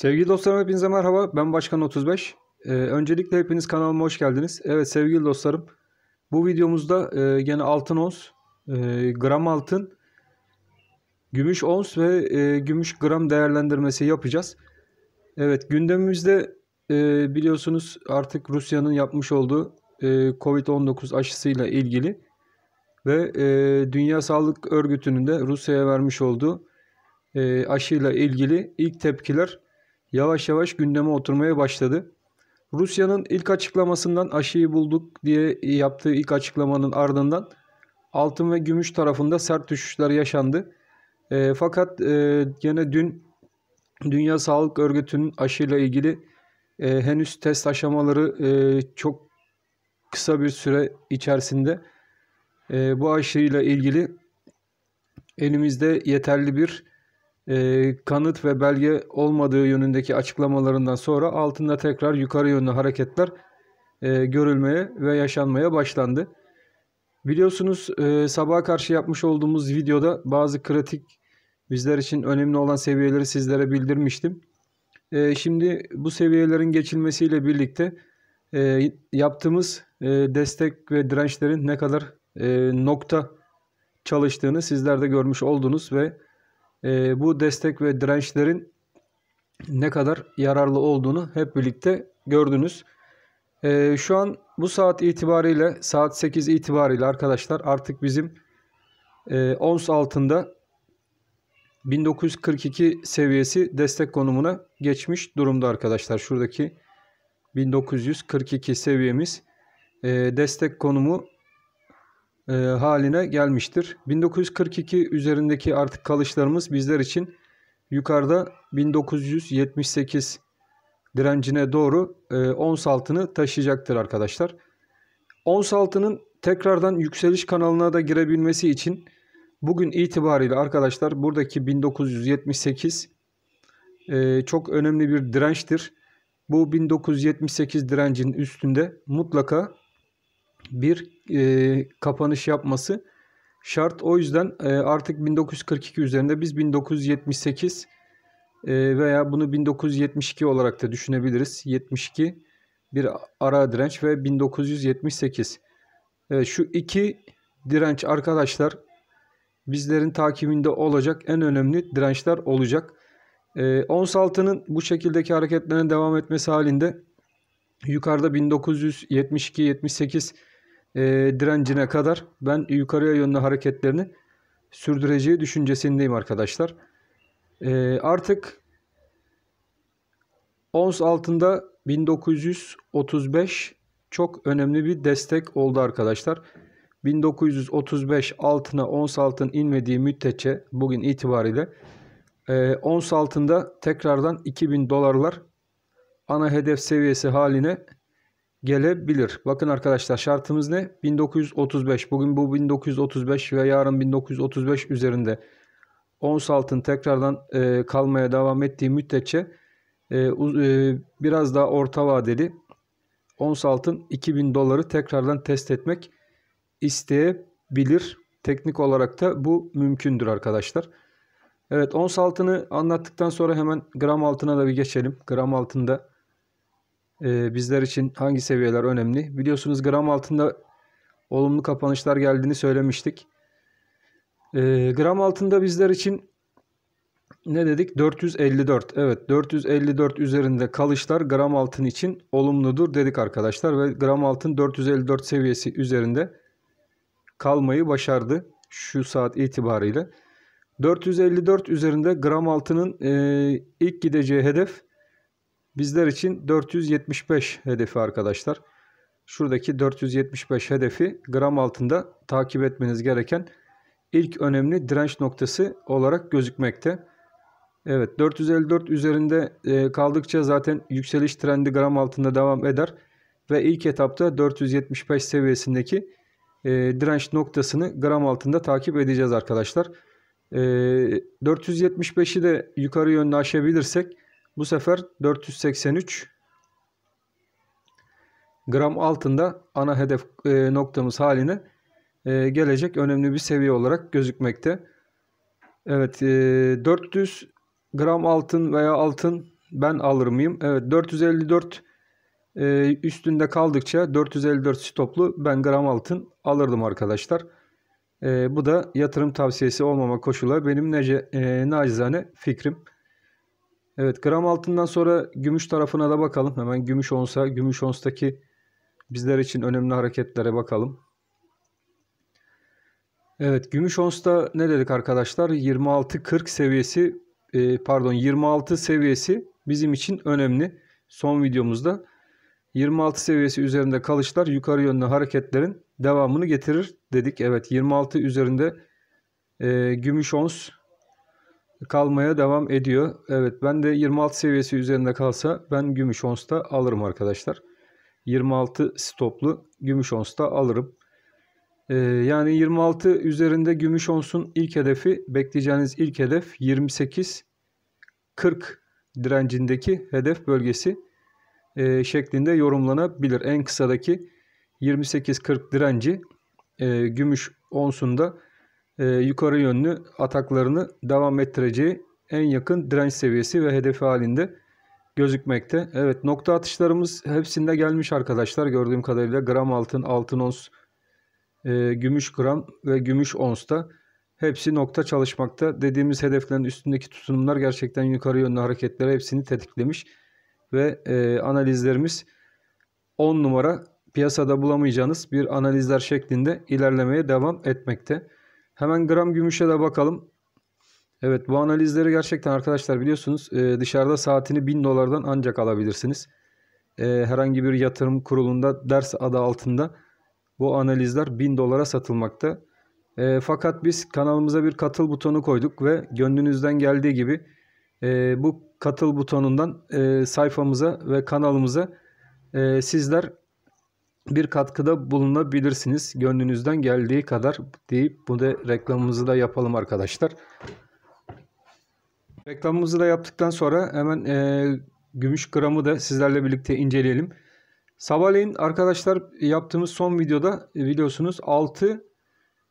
Sevgili dostlarım hepinize merhaba. Ben Başkan 35. Ee, öncelikle hepiniz kanalıma hoş geldiniz. Evet sevgili dostlarım. Bu videomuzda e, gene altın ons, e, gram altın, gümüş ons ve e, gümüş gram değerlendirmesi yapacağız. Evet gündemimizde e, biliyorsunuz artık Rusya'nın yapmış olduğu e, Covid-19 aşısıyla ilgili ve e, Dünya Sağlık Örgütü'nün de Rusya'ya vermiş olduğu e, aşıyla ilgili ilk tepkiler yavaş yavaş gündeme oturmaya başladı. Rusya'nın ilk açıklamasından aşıyı bulduk diye yaptığı ilk açıklamanın ardından altın ve gümüş tarafında sert düşüşler yaşandı. E, fakat e, gene dün Dünya Sağlık Örgütü'nün aşıyla ilgili e, henüz test aşamaları e, çok kısa bir süre içerisinde e, bu aşıyla ilgili elimizde yeterli bir e, kanıt ve belge olmadığı yönündeki açıklamalarından sonra altında tekrar yukarı yönlü hareketler e, görülmeye ve yaşanmaya başlandı. Biliyorsunuz e, sabaha karşı yapmış olduğumuz videoda bazı kritik bizler için önemli olan seviyeleri sizlere bildirmiştim. E, şimdi bu seviyelerin geçilmesiyle birlikte e, yaptığımız e, destek ve dirençlerin ne kadar e, nokta çalıştığını sizler de görmüş oldunuz ve e, bu destek ve dirençlerin ne kadar yararlı olduğunu hep birlikte gördünüz. E, şu an bu saat itibariyle saat 8 itibariyle arkadaşlar artık bizim e, ons altında 1942 seviyesi destek konumuna geçmiş durumda arkadaşlar. Şuradaki 1942 seviyemiz e, destek konumu e, haline gelmiştir. 1942 üzerindeki artık kalışlarımız bizler için yukarıda 1978 direncine doğru e, ons altını taşıyacaktır arkadaşlar. Ons altının tekrardan yükseliş kanalına da girebilmesi için bugün itibariyle arkadaşlar buradaki 1978 e, çok önemli bir dirençtir. Bu 1978 direncin üstünde mutlaka bir e, kapanış yapması şart. O yüzden e, artık 1942 üzerinde biz 1978 e, veya bunu 1972 olarak da düşünebiliriz. 72 bir ara direnç ve 1978. Evet, şu iki direnç arkadaşlar bizlerin takibinde olacak en önemli dirençler olacak. E, ons altının bu şekildeki hareketlerine devam etmesi halinde yukarıda 1972-78 e, direncine kadar ben yukarıya yönlü hareketlerini sürdüreceği düşüncesindeyim arkadaşlar. E, artık ons altında 1935 çok önemli bir destek oldu arkadaşlar. 1935 altına ons altın inmediği müddetçe bugün itibariyle e, ons altında tekrardan 2000 dolarlar ana hedef seviyesi haline gelebilir. Bakın arkadaşlar şartımız ne? 1935. Bugün bu 1935 ve yarın 1935 üzerinde ons altın tekrardan e, kalmaya devam ettiği müddetçe e, e, biraz daha orta vadeli ons altın 2000 doları tekrardan test etmek isteyebilir. Teknik olarak da bu mümkündür arkadaşlar. Evet ons altını anlattıktan sonra hemen gram altına da bir geçelim. Gram altında ee, bizler için hangi seviyeler önemli? Biliyorsunuz gram altında olumlu kapanışlar geldiğini söylemiştik. Ee, gram altında bizler için ne dedik? 454. Evet 454 üzerinde kalışlar gram altın için olumludur dedik arkadaşlar. Ve gram altın 454 seviyesi üzerinde kalmayı başardı şu saat itibariyle. 454 üzerinde gram altının e, ilk gideceği hedef Bizler için 475 hedefi arkadaşlar. Şuradaki 475 hedefi gram altında takip etmeniz gereken ilk önemli direnç noktası olarak gözükmekte. Evet 454 üzerinde e, kaldıkça zaten yükseliş trendi gram altında devam eder. Ve ilk etapta 475 seviyesindeki e, direnç noktasını gram altında takip edeceğiz arkadaşlar. 475'i e, de yukarı yönde aşabilirsek bu sefer 483 gram altında ana hedef e, noktamız haline gelecek önemli bir seviye olarak gözükmekte. Evet 400 e, gram altın veya altın ben alır mıyım? Evet 454 e, üstünde kaldıkça 454 stoplu ben gram altın alırdım arkadaşlar. Bu da yatırım tavsiyesi olmama koşula benim nece, nacizane fikrim. Evet gram altından sonra gümüş tarafına da bakalım. Hemen gümüş onsa gümüş onstaki bizler için önemli hareketlere bakalım. Evet gümüş onsta ne dedik arkadaşlar? 26-40 seviyesi e, pardon 26 seviyesi bizim için önemli. Son videomuzda 26 seviyesi üzerinde kalışlar yukarı yönlü hareketlerin devamını getirir dedik. Evet 26 üzerinde e, gümüş ons kalmaya devam ediyor. Evet ben de 26 seviyesi üzerinde kalsa ben gümüş onsta alırım arkadaşlar. 26 stoplu gümüş onsta alırım. Ee, yani 26 üzerinde gümüş onsun ilk hedefi bekleyeceğiniz ilk hedef 28 40 direncindeki hedef bölgesi e, şeklinde yorumlanabilir. En kısadaki 28-40 direnci e, gümüş onsunda e, yukarı yönlü ataklarını devam ettireceği en yakın direnç seviyesi ve hedefi halinde gözükmekte. Evet nokta atışlarımız hepsinde gelmiş arkadaşlar. Gördüğüm kadarıyla gram altın, altın ons, e, gümüş gram ve gümüş onsta hepsi nokta çalışmakta. Dediğimiz hedeflerin üstündeki tutunumlar gerçekten yukarı yönlü hareketlere hepsini tetiklemiş. Ve e, analizlerimiz 10 numara piyasada bulamayacağınız bir analizler şeklinde ilerlemeye devam etmekte. Hemen gram gümüşe de bakalım. Evet bu analizleri gerçekten arkadaşlar biliyorsunuz e, dışarıda saatini 1000 dolardan ancak alabilirsiniz. E, herhangi bir yatırım kurulunda ders adı altında bu analizler 1000 dolara satılmakta. E, fakat biz kanalımıza bir katıl butonu koyduk ve gönlünüzden geldiği gibi bu katıl butonundan sayfamıza ve kanalımıza sizler bir katkıda bulunabilirsiniz. Gönlünüzden geldiği kadar deyip bu da reklamımızı da yapalım arkadaşlar. Reklamımızı da yaptıktan sonra hemen e, gümüş gramı da sizlerle birlikte inceleyelim. Sabahleyin arkadaşlar yaptığımız son videoda e, biliyorsunuz 6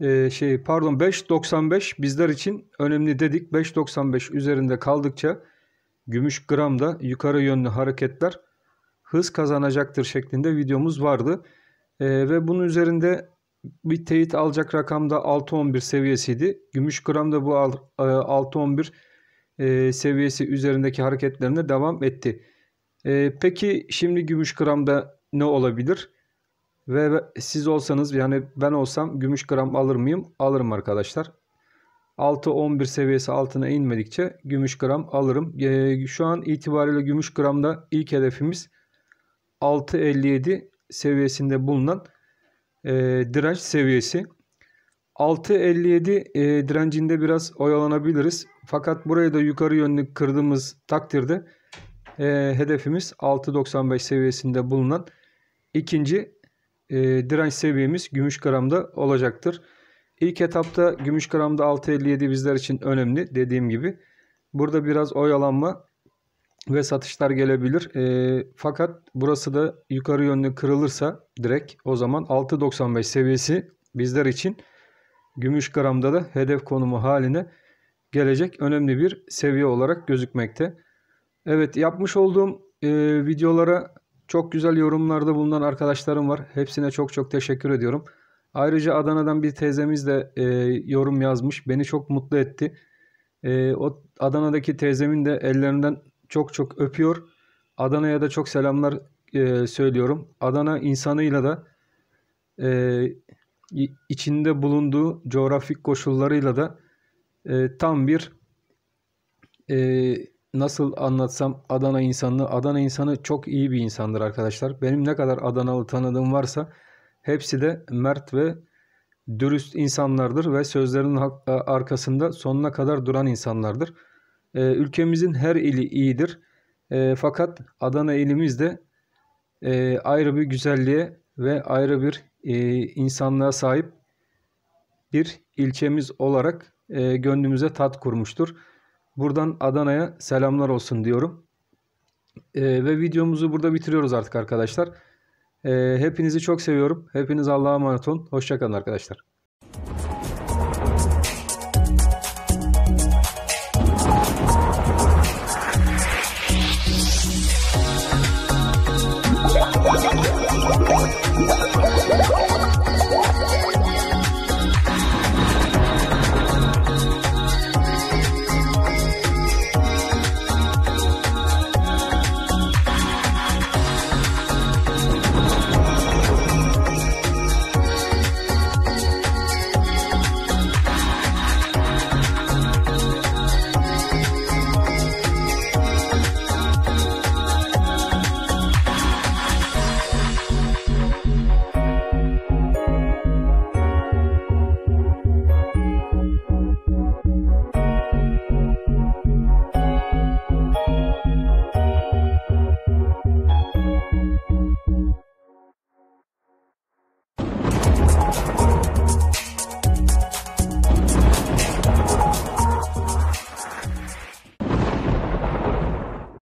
e, şey pardon 5.95 bizler için önemli dedik. 5.95 üzerinde kaldıkça gümüş gramda yukarı yönlü hareketler hız kazanacaktır şeklinde videomuz vardı. E, ve bunun üzerinde bir teyit alacak rakamda 6.11 seviyesiydi. Gümüş gramda bu 6.11 e, e, seviyesi üzerindeki hareketlerine devam etti. E, peki şimdi gümüş gramda ne olabilir? Ve siz olsanız yani ben olsam gümüş gram alır mıyım? Alırım arkadaşlar. 6-11 seviyesi altına inmedikçe gümüş gram alırım. E, şu an itibariyle gümüş gramda ilk hedefimiz 6.57 seviyesinde bulunan e, direnç seviyesi. 6.57 e, direncinde biraz oyalanabiliriz. Fakat burayı da yukarı yönlü kırdığımız takdirde e, hedefimiz 6.95 seviyesinde bulunan ikinci e, direnç seviyemiz gümüş gramda olacaktır. İlk etapta gümüş gramda 6.57 bizler için önemli dediğim gibi. Burada biraz oyalanma ve satışlar gelebilir. E, fakat burası da yukarı yönlü kırılırsa direkt o zaman 6.95 seviyesi bizler için gümüş gramda da hedef konumu haline gelecek önemli bir seviye olarak gözükmekte. Evet yapmış olduğum e, videolara çok güzel yorumlarda bulunan arkadaşlarım var. Hepsine çok çok teşekkür ediyorum. Ayrıca Adana'dan bir teyzemiz de e, yorum yazmış. Beni çok mutlu etti. E, o Adana'daki teyzemin de ellerinden çok çok öpüyor. Adana'ya da çok selamlar e, söylüyorum. Adana insanıyla da e, içinde bulunduğu coğrafik koşullarıyla da e, tam bir e, nasıl anlatsam Adana insanı, Adana insanı çok iyi bir insandır arkadaşlar. Benim ne kadar Adanalı tanıdığım varsa hepsi de mert ve dürüst insanlardır ve sözlerinin arkasında sonuna kadar duran insanlardır. E, ülkemizin her ili iyidir. E, fakat Adana ilimizde e, ayrı bir güzelliğe ve ayrı bir e, insanlığa sahip bir ilçemiz olarak e, gönlümüze tat kurmuştur. Buradan Adana'ya selamlar olsun diyorum. E, ve videomuzu burada bitiriyoruz artık arkadaşlar. E, hepinizi çok seviyorum. Hepiniz Allah'a emanet olun. Hoşçakalın arkadaşlar.